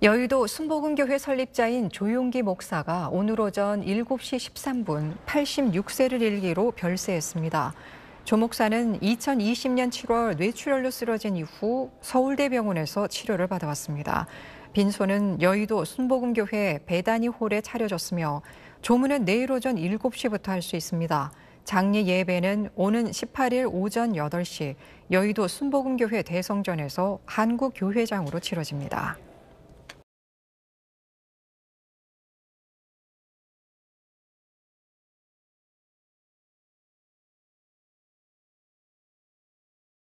여의도 순복음교회 설립자인 조용기 목사가 오늘 오전 7시 13분 86세를 일기로 별세했습니다. 조 목사는 2020년 7월 뇌출혈로 쓰러진 이후 서울대병원에서 치료를 받아왔습니다. 빈소는 여의도 순복음교회 배단이 홀에 차려졌으며 조문은 내일 오전 7시부터 할 수 있습니다. 장례 예배는 오는 18일 오전 8시 여의도 순복음교회 대성전에서 한국교회장으로 치러집니다.